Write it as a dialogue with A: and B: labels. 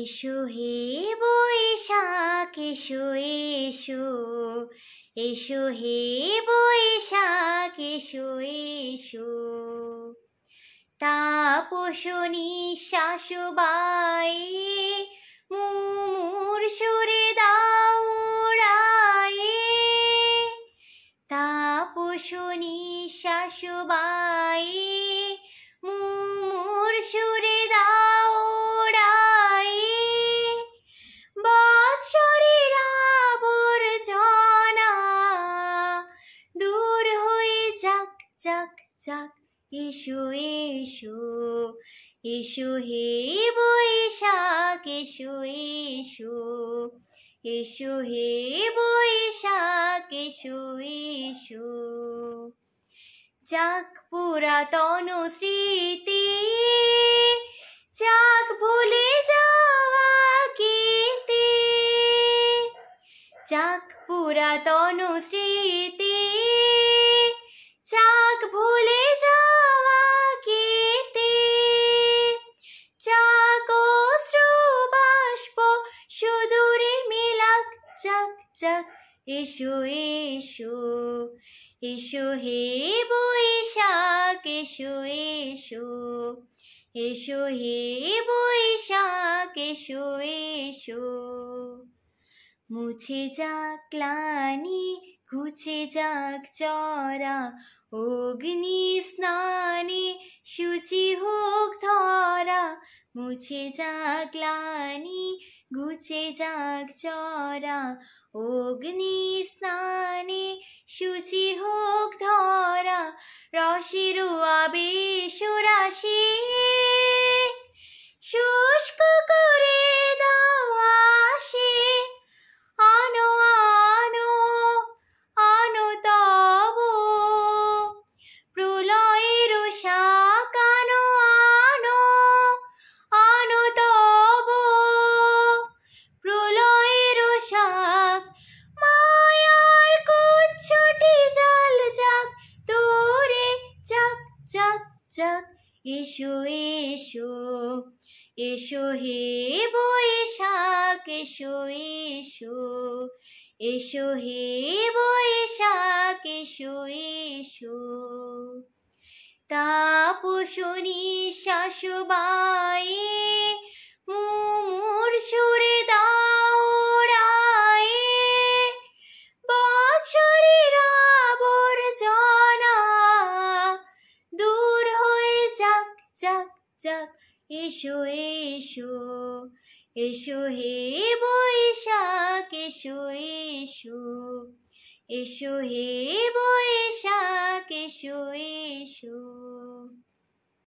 A: এসো হে বৈশাখ এসো এসো এসো হে বৈশাখ এসো এসো তাপসনি নিঃশ্বাস বাই মুমুর সুরে দাউরায়ে তাপস নিঃশ্বাস বাই মুমুর যাক যাক এসো এসো এসো হে বৈশা এসো এসো এসো হে বৈশাখ এসো এসো যাক পুরাতন স্মৃতি যাক ভুলে যাওয়া কীর্তি যাক পুরাতন স্মৃতি যাক ভুলে যাওয়া যাওয়াকে চাকো শ্রুবাষ্প সুদূরে মিলাক চাক চাক এসো এসো এসো হে বৈশাখ এসো এসো এসো হে বৈশাখ এসো এসো মুছে যা ক্লানি মুছে যাক চরা অগ্নি স্নানে শুচি হোক ধরা মুছে যাক লানি গুছে যাক চরা অগ্নি স্নানে শুচি হোক ধরা রসের আবেশ রাশি যাক এসো এসো হি হে বৈশাখ এসো এসো এসো হে বৈশাখ এসো তা তাপসনী শাশুবাই মুমু চাক চাক এসো এসো এসো হে বৈশাখ এসো এসো এসো হে বৈশাখ এসো এসো